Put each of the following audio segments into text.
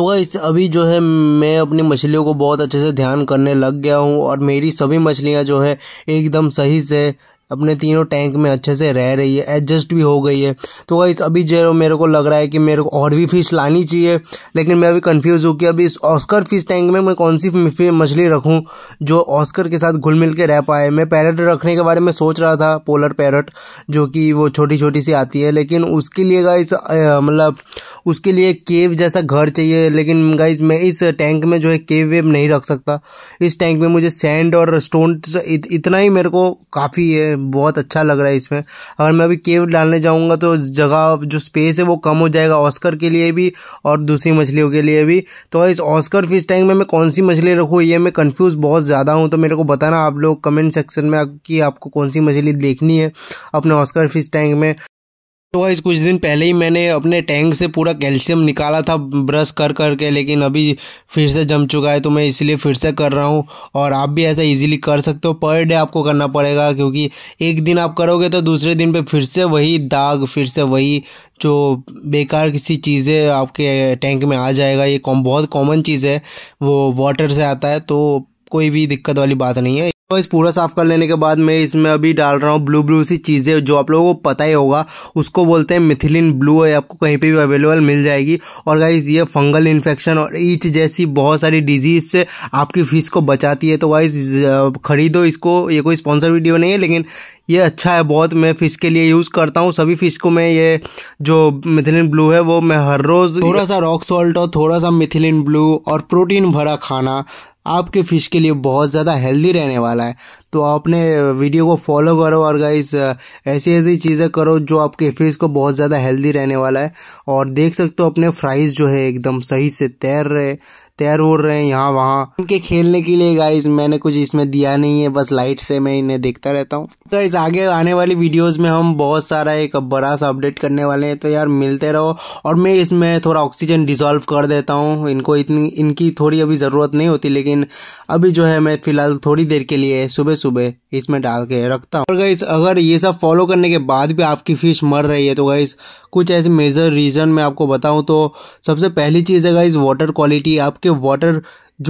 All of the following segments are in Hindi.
तो इस अभी जो है मैं अपनी मछलियों को बहुत अच्छे से ध्यान करने लग गया हूँ और मेरी सभी मछलियाँ जो है एकदम सही से अपने तीनों टैंक में अच्छे से रह रही है एडजस्ट भी हो गई है तो गाइस अभी जो मेरे को लग रहा है कि मेरे को और भी फिश लानी चाहिए लेकिन मैं अभी कंफ्यूज हूँ कि अभी इस ऑस्कर फिश टैंक में मैं कौन सी मछली रखूँ जो ऑस्कर के साथ घुल मिल के रह पाए मैं पैरट रखने के बारे में सोच रहा था पोलर पैरट जो कि वो छोटी छोटी सी आती है लेकिन उसके लिए गाइस मतलब उसके लिए केव जैसा घर चाहिए लेकिन गाइस मैं इस टैंक में जो है केव वेव नहीं रख सकता इस टैंक में मुझे सैंड और स्टोन इतना ही मेरे को काफ़ी है बहुत अच्छा लग रहा है इसमें अगर मैं अभी केव डालने जाऊँगा तो जगह जो स्पेस है वो कम हो जाएगा ऑस्कर के लिए भी और दूसरी मछलियों के लिए भी तो इस ऑस्कर फिश टैंक में मैं कौन सी मछली रखूँ ये मैं कन्फ्यूज़ बहुत ज़्यादा हूँ तो मेरे को बताना आप लोग कमेंट सेक्शन में कि आपको कौन सी मछली देखनी है अपने ऑस्कर फिश टैंक में तो वाइज कुछ दिन पहले ही मैंने अपने टैंक से पूरा कैल्शियम निकाला था ब्रश कर कर के लेकिन अभी फिर से जम चुका है तो मैं इसलिए फिर से कर रहा हूँ और आप भी ऐसा इजीली कर सकते हो पर डे आपको करना पड़ेगा क्योंकि एक दिन आप करोगे तो दूसरे दिन पे फिर से वही दाग फिर से वही जो बेकार किसी चीज़ें आपके टैंक में आ जाएगा ये कॉम बहुत कॉमन चीज़ है वो वाटर से आता है तो कोई भी दिक्कत वाली बात नहीं है तो इस पूरा साफ़ कर लेने के बाद मैं इसमें अभी डाल रहा हूँ ब्लू ब्लू सी चीज़ें जो आप लोगों को पता ही होगा उसको बोलते हैं मिथिलिन ब्लू है आपको कहीं पे भी अवेलेबल मिल जाएगी और गाइज ये फंगल इन्फेक्शन और ईच जैसी बहुत सारी डिजीज़ से आपकी फ़िश को बचाती है तो गाइज ख़रीदो इसको ये कोई स्पॉन्सर वीडियो नहीं है लेकिन ये अच्छा है बहुत मैं फ़िश के लिए यूज़ करता हूँ सभी फ़िश को मैं ये जो मिथिलिन ब्लू है वो मैं हर रोज़ थोड़ा सा रॉक सॉल्ट और थोड़ा सा मिथिलिन ब्लू और प्रोटीन भरा खाना आपके फ़िश के लिए बहुत ज़्यादा हेल्दी रहने वाला है तो आपने वीडियो को फॉलो करो और गाइस ऐसी ऐसी चीज़ें करो जो आपके फेस को बहुत ज़्यादा हेल्दी रहने वाला है और देख सकते हो अपने फ्राइज़ जो है एकदम सही से तैर रहे तैर उड़ रहे हैं यहाँ वहाँ उनके खेलने के लिए गाइज मैंने कुछ इसमें दिया नहीं है बस लाइट से मैं इन्हें देखता रहता हूँ तो इस आगे आने वाली वीडियोस में हम बहुत सारा एक बड़ा सा अपडेट करने वाले हैं तो यार मिलते रहो और मैं इसमें थोड़ा ऑक्सीजन डिजॉल्व कर देता हूँ इनको इतनी इनकी थोड़ी अभी ज़रूरत नहीं होती लेकिन अभी जो है मैं फ़िलहाल थोड़ी देर के लिए सुबह सुबह इसमें डाल के रखता हूँ और गाइस अगर ये सब फॉलो करने के बाद भी आपकी फ़िश मर रही है तो गाइस कुछ ऐसे मेजर रीज़न मैं आपको बताऊँ तो सबसे पहली चीज़ है गाइस वाटर क्वालिटी आपके वाटर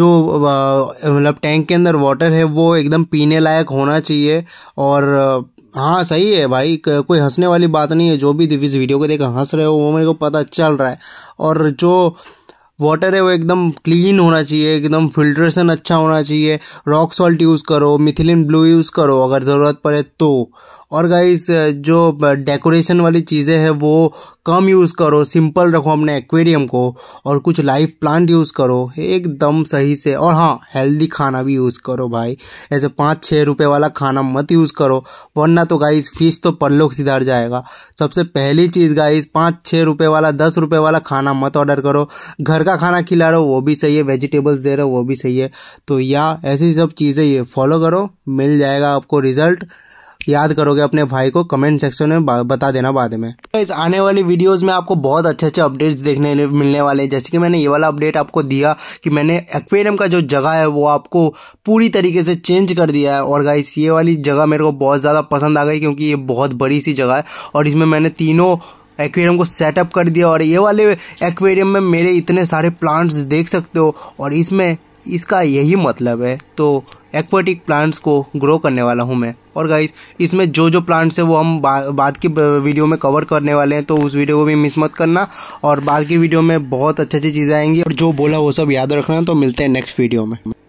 जो मतलब टैंक के अंदर वाटर है वो एकदम पीने लायक होना चाहिए और हाँ सही है भाई कोई हंसने वाली बात नहीं है जो भी इस वीडियो को देख हंस रहे हो वो मेरे को पता चल रहा है और जो वाटर है वो एकदम क्लीन होना चाहिए एकदम फिल्ट्रेशन अच्छा होना चाहिए रॉक सॉल्ट यूज़ करो मिथिलिन ब्लू यूज़ करो अगर ज़रूरत पड़े तो और गाइस जो डेकोरेशन वाली चीज़ें हैं वो कम यूज़ करो सिंपल रखो अपने एक्वेरियम को और कुछ लाइव प्लांट यूज़ करो एकदम सही से और हाँ हेल्दी खाना भी यूज़ करो भाई ऐसे पाँच छः रुपये वाला खाना मत यूज़ करो वरना तो गाइस फीस तो परलोक सिधार जाएगा सबसे पहली चीज़ गाइस पाँच छः रुपये वाला दस रुपये वाला खाना मत ऑर्डर करो घर का का खाना खिला रहे हो वो भी सही है वेजिटेबल्स दे रहे हो वो भी सही है तो या ऐसी सब चीज़ें ये फॉलो करो मिल जाएगा आपको रिजल्ट याद करोगे अपने भाई को कमेंट सेक्शन में बता देना बाद में तो इस आने वाली वीडियोस में आपको बहुत अच्छे अच्छे अपडेट्स देखने मिलने वाले हैं जैसे कि मैंने ये वाला अपडेट आपको दिया कि मैंने एक्वेरियम का जो जगह है वो आपको पूरी तरीके से चेंज कर दिया है और गाइस ये वाली जगह मेरे को बहुत ज़्यादा पसंद आ गई क्योंकि ये बहुत बड़ी सी जगह है और इसमें मैंने तीनों एक्वेरियम को सेटअप कर दिया और ये वाले एक्वेरियम में मेरे इतने सारे प्लांट्स देख सकते हो और इसमें इसका यही मतलब है तो एक्वेटिक प्लांट्स को ग्रो करने वाला हूँ मैं और गाइस इसमें जो जो प्लांट्स है वो हम बा, बाद की वीडियो में कवर करने वाले हैं तो उस वीडियो को भी मिस मत करना और बाद की वीडियो में बहुत अच्छी अच्छी चीज़ें आएंगी और जो बोला वो सब याद रखना तो मिलते हैं नेक्स्ट वीडियो में